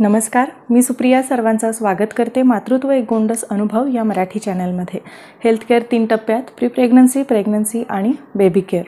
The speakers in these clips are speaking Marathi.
नमस्कार मी सुप्रिया सर्वांचं स्वागत करते मातृत्व एक गोंडस अनुभव या मराठी चॅनलमध्ये हेल्थकेअर तीन टप्प्यात प्री प्रेग्नन्सी प्रेग्नन्सी आणि बेबी केअर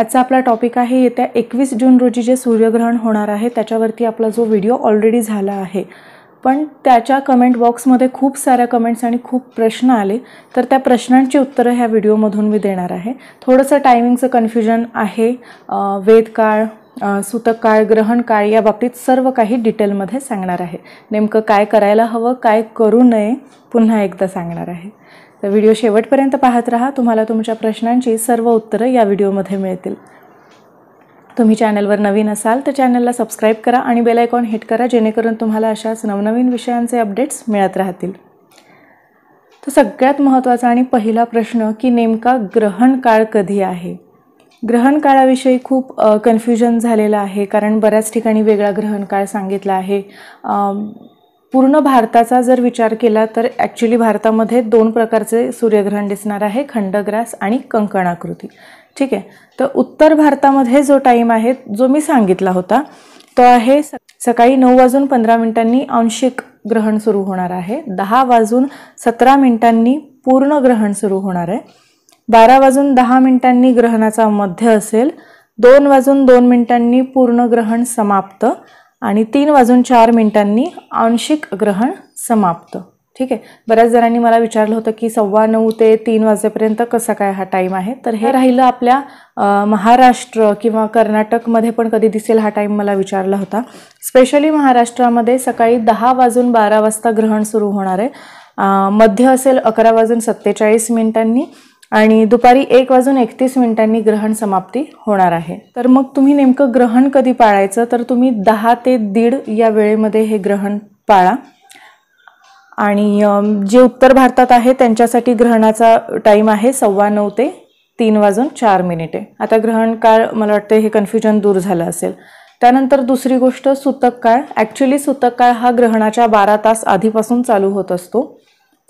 आजचा आपला टॉपिक आहे येत्या एकवीस जून रोजी जे सूर्यग्रहण होणार आहे त्याच्यावरती आपला जो व्हिडिओ ऑलरेडी झाला आहे पण त्याच्या कमेंट बॉक्समध्ये खूप साऱ्या कमेंट्स आणि खूप प्रश्न आले तर त्या प्रश्नांची उत्तरं ह्या व्हिडिओमधून मी देणार आहे थोडंसं टायमिंगचं कन्फ्युजन आहे वेदकाळ सुतक काळ ग्रहण काळ या बाबतीत सर्व काही डिटेलमध्ये सांगणार आहे नेमकं काय करायला हवं काय करू नये पुन्हा एकदा सांगणार आहे तर व्हिडिओ शेवटपर्यंत पाहत राहा तुम्हाला तुमच्या प्रश्नांची सर्व उत्तरं या व्हिडिओमध्ये मिळतील तुम्ही चॅनलवर नवीन असाल तर चॅनलला सबस्क्राईब करा आणि बेलायकॉन हिट करा जेणेकरून तुम्हाला अशाच नवनवीन विषयांचे अपडेट्स मिळत राहतील तर सगळ्यात महत्त्वाचा आणि पहिला प्रश्न की नेमका ग्रहण काळ कधी आहे ग्रहण काळाविषयी खूप कन्फ्युजन झालेलं आहे कारण बऱ्याच ठिकाणी वेगळा ग्रहण काळ सांगितला आहे पूर्ण भारताचा जर विचार केला तर ॲक्च्युली भारतामध्ये दोन प्रकारचे सूर्यग्रहण दिसणार आहे खंडग्रास आणि कंकणाकृती ठीक आहे तर उत्तर भारतामध्ये जो टाईम आहे जो मी सांगितला होता तो आहे सकाळी नऊ वाजून पंधरा मिनिटांनी आंशिक ग्रहण सुरू होणार आहे दहा वाजून सतरा मिनिटांनी पूर्ण ग्रहण सुरू होणार आहे बारा वाजून दहा मिनिटांनी ग्रहणाचा मध्य असेल दोन वाजून दोन मिनिटांनी पूर्ण ग्रहण समाप्त आणि तीन वाजून चार मिनिटांनी आंशिक ग्रहण समाप्त ठीक आहे बऱ्याच जणांनी मला विचारलं होतं की सव्वा नऊ ते तीन वाजेपर्यंत कसा काय हा टाईम आहे तर हे राहिलं आपल्या महाराष्ट्र किंवा कर्नाटकमध्ये पण कधी दिसेल हा टाईम मला विचारला होता स्पेशली महाराष्ट्रामध्ये सकाळी दहा वाजून बारा वाजता ग्रहण सुरू होणार आहे मध्य असेल अकरा वाजून सत्तेचाळीस मिनिटांनी आणि दुपारी एक वाजून एकतीस मिनिटांनी ग्रहण समाप्ती होणार आहे तर मग तुम्ही नेमकं ग्रहण कधी पाळायचं तर तुम्ही दहा ते दीड या वेळेमध्ये हे ग्रहण पाळा आणि जे उत्तर भारतात आहे त्यांच्यासाठी ग्रहणाचा टाईम आहे सव्वा नऊ ते तीन वाजून चार मिनिटे आता ग्रहण काळ मला वाटतं हे कन्फ्युजन दूर झालं असेल त्यानंतर दुसरी गोष्ट सुतक काळ ॲक्च्युली सुतक काळ हा ग्रहणाच्या बारा तास आधीपासून चालू होत असतो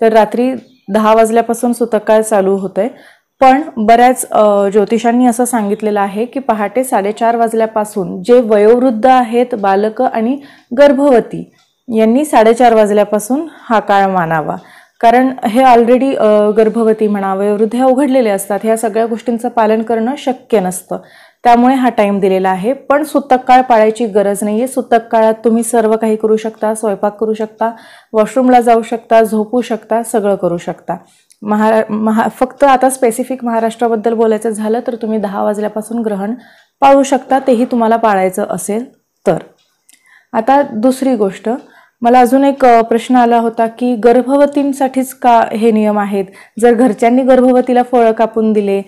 तर रात्री दहा वाजल्यापासून सुतकाळ चालू आहे पण बऱ्याच ज्योतिषांनी असं सांगितलेलं आहे की पहाटे साडेचार वाजल्यापासून जे वयोवृद्ध आहेत बालकं आणि गर्भवती यांनी साडेचार वाजल्यापासून हा काळ मानावा कारण हे ऑलरेडी गर्भवती म्हणा वयोवृद्ध हे उघडलेले असतात ह्या सगळ्या गोष्टींचं पालन करणं शक्य नसतं त्यामुळे हा टाईम दिलेला आहे पण सुतक काळ पाळायची गरज नाही आहे सुतक काळात तुम्ही सर्व काही करू शकता स्वयंपाक करू शकता वॉशरूमला जाऊ शकता झोपू शकता सगळं करू शकता महारा महा फक्त आता स्पेसिफिक महाराष्ट्राबद्दल बोलायचं झालं तर तुम्ही दहा वाजल्यापासून ग्रहण पाळू शकता तेही तुम्हाला पाळायचं असेल तर आता दुसरी गोष्ट मला अजून एक प्रश्न आला होता की गर्भवतींसाठीच का हे नियम आहेत जर घरच्यांनी गर्भवतीला फळं कापून दिले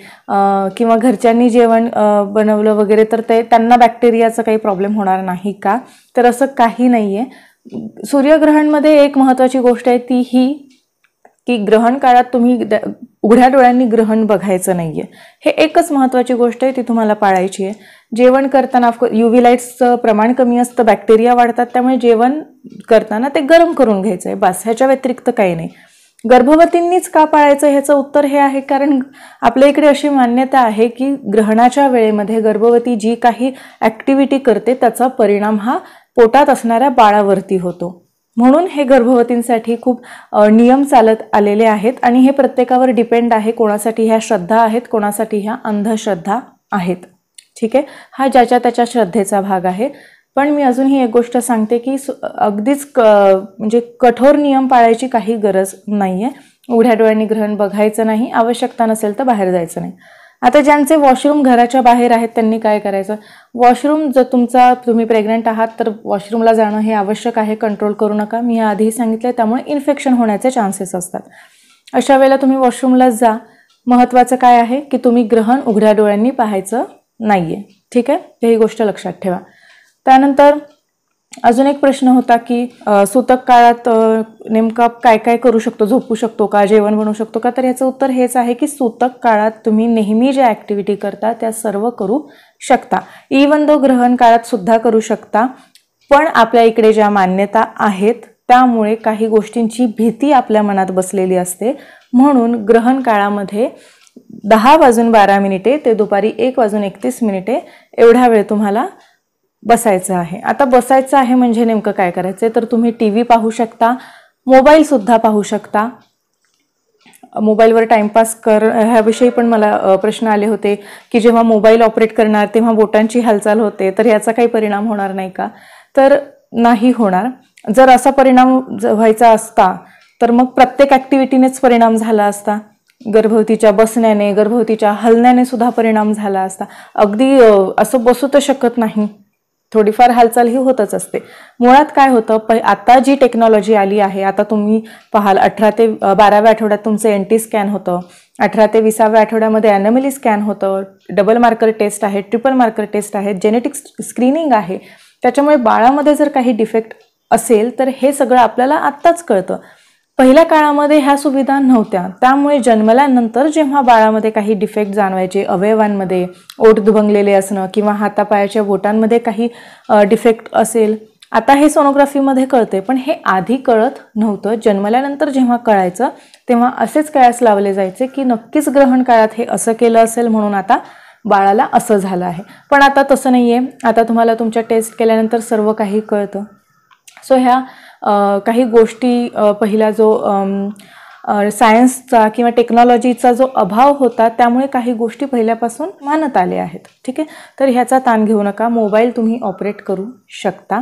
किंवा घरच्यांनी जेवण बनवलं वगैरे तर ते त्यांना बॅक्टेरियाचा काही प्रॉब्लेम होणार नाही का तर असं काही नाही आहे सूर्यग्रहणमध्ये एक महत्त्वाची गोष्ट आहे ती ही की ग्रहण काळात तुम्ही उघड्या डोळ्यांनी ग्रहण बघायचं नाहीये हे एकच महत्त्वाची गोष्ट आहे ती तुम्हाला पाळायची आहे जेवण करताना युव्ही लाईट्सचं प्रमाण कमी असतं बॅक्टेरिया वाढतात त्यामुळे जेवण करताना ते गरम करून घ्यायचं आहे बास ह्याच्या व्यतिरिक्त काही नाही गर्भवतींनीच का पाळायचं ह्याचं उत्तर हे आहे कारण आपल्या इकडे अशी मान्यता आहे की ग्रहणाच्या वेळेमध्ये गर्भवती जी काही ॲक्टिव्हिटी करते त्याचा परिणाम हा पोटात असणाऱ्या बाळावरती होतो म्हणून हे गर्भवतींसाठी खूप नियम चालत आलेले आहेत आणि हे प्रत्येकावर डिपेंड आहे कोणासाठी ह्या श्रद्धा आहेत कोणासाठी ह्या अंधश्रद्धा आहेत ठीक आहे हा ज्याच्या त्याच्या श्रद्धेचा भाग आहे पण मी अजून ही एक गोष्ट सांगते की अगदीच क म्हणजे कठोर नियम पाळायची काही गरज नाही आहे उघड्या डोळ्यांनी ग्रहण बघायचं नाही आवश्यकता नसेल तर बाहेर जायचं नाही आता ज्यांचे वॉशरूम घराच्या बाहेर आहेत त्यांनी काय करायचं वॉशरूम जर तुमचा तुम्ही प्रेग्नंट आहात तर वॉशरूमला जाणं हे आवश्यक आहे कंट्रोल करू नका मी आधीही सांगितलं त्यामुळे इन्फेक्शन होण्याचे चान्सेस असतात अशा वेळेला तुम्ही वॉशरूमला जा महत्त्वाचं काय आहे की तुम्ही ग्रहण उघड्या डोळ्यांनी पाहायचं नाही आहे ठीक आहे ही गोष्ट लक्षात ठेवा त्यानंतर अजून एक प्रश्न होता की सुतक काळात नेमका काय काय करू शकतो झोपू शकतो का जेवण बनवू शकतो का तर याचं उत्तर हेच आहे की सुतक काळात तुम्ही नेहमी ज्या ॲक्टिव्हिटी करता त्या सर्व करू शकता इवन दो ग्रहण काळात सुद्धा करू शकता पण आपल्या इकडे ज्या मान्यता आहेत त्यामुळे काही गोष्टींची भीती आपल्या मनात बसलेली असते म्हणून ग्रहण काळामध्ये दहा वाजून बारा मिनिटे ते दुपारी एक वाजून एकतीस मिनिटे एवढा वेळ तुम्हाला बसायचं आहे आता बसायचं आहे म्हणजे नेमकं काय करायचं आहे तर तुम्ही टी व्ही पाहू शकता मोबाईलसुद्धा पाहू शकता मोबाईलवर टाईमपास कर ह्याविषयी पण मला प्रश्न आले होते की जेव्हा मोबाईल ऑपरेट करणार तेव्हा बोटांची हालचाल होते तर याचा काही परिणाम होणार नाही का तर नाही होणार जर असा परिणाम व्हायचा असता तर मग प्रत्येक ॲक्टिव्हिटीनेच परिणाम झाला असता गर्भवतीच्या बसण्याने गर्भवतीच्या हलण्याने सुद्धा परिणाम झाला असता अगदी असं बसू तर शकत नाही थोडीफार हालचाल ही होतच असते मुळात काय होतं प आता जी टेक्नॉलॉजी आली आहे आता तुम्ही पाहाल अठरा ते बाराव्या आठवड्यात तुमचं एन टी स्कॅन होतं अठरा ते विसाव्या आठवड्यामध्ये ॲनमली स्कॅन होतं डबल मार्कर टेस्ट आहे ट्रिपल मार्कर टेस्ट आहे जेनेटिक स्क्रीनिंग आहे त्याच्यामुळे बाळामध्ये जर काही डिफेक्ट असेल तर हे सगळं आपल्याला आत्ताच कळतं पहिल्या काळामध्ये ह्या सुविधा नव्हत्या त्यामुळे जन्मल्यानंतर जेव्हा बाळामध्ये काही डिफेक्ट जाणवायचे अवयवांमध्ये ओट दुभंगलेले असणं किंवा हातापायाच्या बोटांमध्ये काही डिफेक्ट असेल आता हे सोनोग्राफीमध्ये कळते पण हे आधी कळत नव्हतं जन्मल्यानंतर जेव्हा कळायचं तेव्हा असेच कळ्यास लावले जायचे की नक्कीच ग्रहण काळात हे असं केलं असेल म्हणून आता बाळाला असं झालं आहे पण आता तसं नाही आहे आता तुम्हाला तुमच्या टेस्ट केल्यानंतर सर्व काही कळतं सो ह्या काही गोष्टी पहिला जो सायन्सचा किंवा टेक्नॉलॉजीचा जो अभाव होता त्यामुळे काही गोष्टी पहिल्यापासून मानत आल्या आहेत ठीक आहे तर ह्याचा ताण घेऊ नका मोबाईल तुम्ही ऑपरेट करू शकता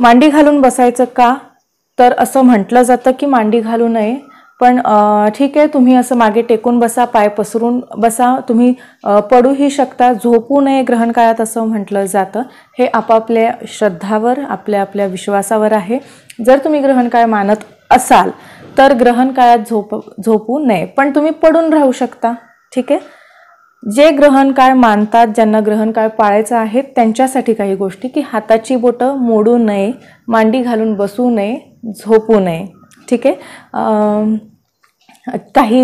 मांडी घालून बसायचं का तर असं म्हटलं जातं की मांडी घालू नये पण ठीक आहे तुम्ही असं मागे टेकून बसा पाय पसरून बसा तुम्ही पडूही शकता झोपू नये ग्रहण काळात असं म्हटलं जातं हे आपापल्या श्रद्धावर आपल्या आपल्या विश्वासावर आहे जर तुम्ही ग्रहण काळ मानत असाल तर ग्रहण काळात झोप झोपू नये पण तुम्ही पडून राहू शकता ठीक आहे जे ग्रहण काळ मानतात ज्यांना ग्रहण काळ पाळायचा आहे त्यांच्यासाठी काही गोष्टी की हाताची बोटं मोडू नये मांडी घालून बसू नये झोपू नये ठीक आहे काही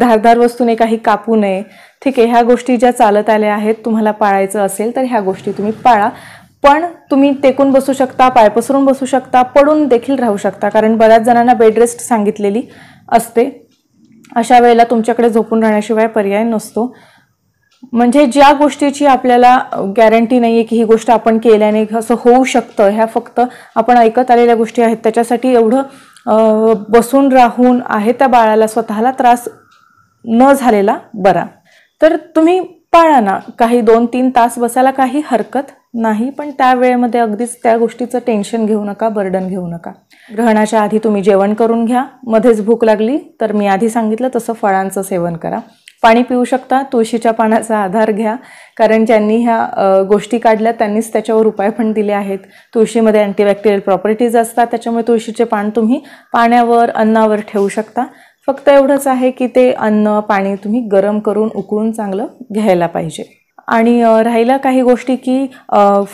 धारदार वस्तूने काही कापू नये ठीक आहे ह्या गोष्टी ज्या चालत आल्या आहेत तुम्हाला पाळायचं असेल तर ह्या गोष्टी तुम्ही पाळा पण तुम्ही टेकून बसू शकता पाय पसरून बसू शकता पडून देखील राहू शकता कारण बऱ्याच जणांना बेडरेस्ट सांगितलेली असते अशा वेळेला तुमच्याकडे झोपून राहण्याशिवाय पर्याय नसतो म्हणजे ज्या गोष्टीची आपल्याला गॅरंटी नाही आहे की ही गोष्ट आपण केल्याने असं होऊ शकतं ह्या फक्त आपण ऐकत आलेल्या गोष्टी आहेत त्याच्यासाठी एवढं बसून राहून आहे त्या बाळाला स्वतःला त्रास न झालेला बरा तर तुम्ही पाळा ना काही दोन तीन तास बसायला काही हरकत नाही पण त्या वेळेमध्ये अगदीच त्या गोष्टीचं टेन्शन घेऊ नका बर्डन घेऊ नका ग्रहणाच्या आधी तुम्ही जेवण करून घ्या मध्येच भूक लागली तर मी आधी सांगितलं तसं फळांचं सेवन करा पाणी पिऊ शकता तुळशीच्या पानाचा आधार घ्या कारण ज्यांनी ह्या गोष्टी काढल्या त्यांनीच त्याच्यावर उपाय पण दिले आहेत तुळशीमध्ये अँटीबॅक्टेरियल प्रॉपर्टीज असतात त्याच्यामुळे तुळशीचे पान तुम्ही पाण्यावर अन्नावर ठेवू शकता फक्त एवढंच आहे की ते अन्न पाणी तुम्ही गरम करून उकळून चांगलं घ्यायला पाहिजे आणि राहिल्या काही गोष्टी की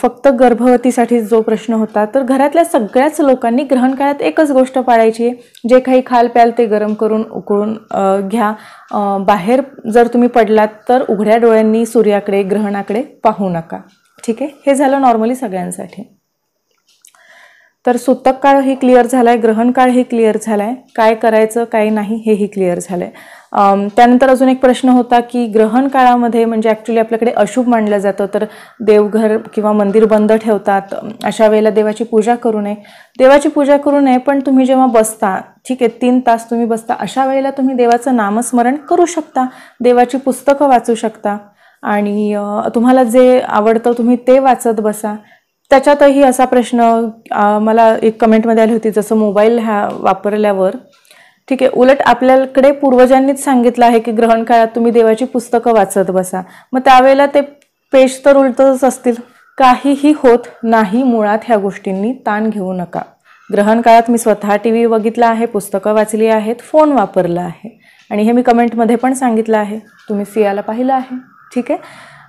फक्त गर्भवतीसाठी जो प्रश्न होता तर घरातल्या सगळ्याच लोकांनी ग्रहण काळात एकच गोष्ट पाळायची जे काही खाल प्याल ते गरम करून उकळून घ्या बाहेर जर तुम्ही पडलात तर उघड्या डोळ्यांनी सूर्याकडे ग्रहणाकडे पाहू नका ठीक आहे हे झालं नॉर्मली सगळ्यांसाठी तर सुतक काळ ही क्लिअर झाला आहे ग्रहण काळ ही क्लिअर झाला आहे काय करायचं काय नाही हेही क्लिअर झालं आहे त्यानंतर अजून एक प्रश्न होता की ग्रहण काळामध्ये म्हणजे ॲक्च्युली आपल्याकडे अशुभ मानलं जातं तर देवघर किंवा मंदिर बंद ठेवतात अशा वेळेला देवाची पूजा करू नये देवाची पूजा करू नये पण तुम्ही जेव्हा बसता ठीक आहे तीन तास तुम्ही बसता अशा वेळेला तुम्ही देवाचं नामस्मरण करू शकता देवाची पुस्तकं वाचू शकता आणि तुम्हाला जे आवडतं तुम्ही ते वाचत बसा त्याच्यातही असा प्रश्न मला एक कमेंटमध्ये आली होती जसं मोबाईल ह्या वापरल्यावर ठीक आहे उलट आपल्याकडे पूर्वजांनीच सांगितलं आहे की ग्रहण काळात तुम्ही देवाची पुस्तकं वाचत बसा मग त्यावेळेला ते पेज तर उलटच असतील काहीही होत नाही मुळात ह्या गोष्टींनी ताण घेऊ नका ग्रहण काळात मी स्वतः टी व्ही बघितला आहे पुस्तकं वाचली आहेत फोन वापरला आहे आणि हे मी कमेंटमध्ये पण सांगितलं आहे तुम्ही सियाला पाहिलं आहे ठीक आहे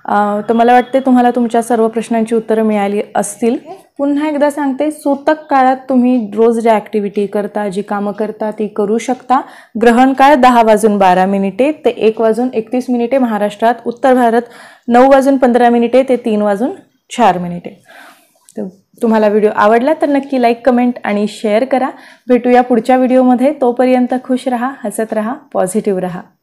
तर मला वाटते तुम्हाला तुमच्या सर्व प्रश्नांची उत्तरं मिळाली असतील पुन्हा एकदा सांगते सूतक काळात तुम्ही रोज ज्या ॲक्टिव्हिटी करता जी कामं करता ती करू शकता ग्रहण काळ दहा वाजून बारा मिनिटे ते एक वाजून एकतीस मिनिटे महाराष्ट्रात उत्तर भारत नऊ वाजून पंधरा मिनिटे ते तीन वाजून चार मिनिटे तर तुम्हाला व्हिडिओ आवडला तर नक्की लाईक कमेंट आणि शेअर करा भेटूया पुढच्या व्हिडिओमध्ये तोपर्यंत खुश रहा हसत रहा पॉझिटिव्ह रहा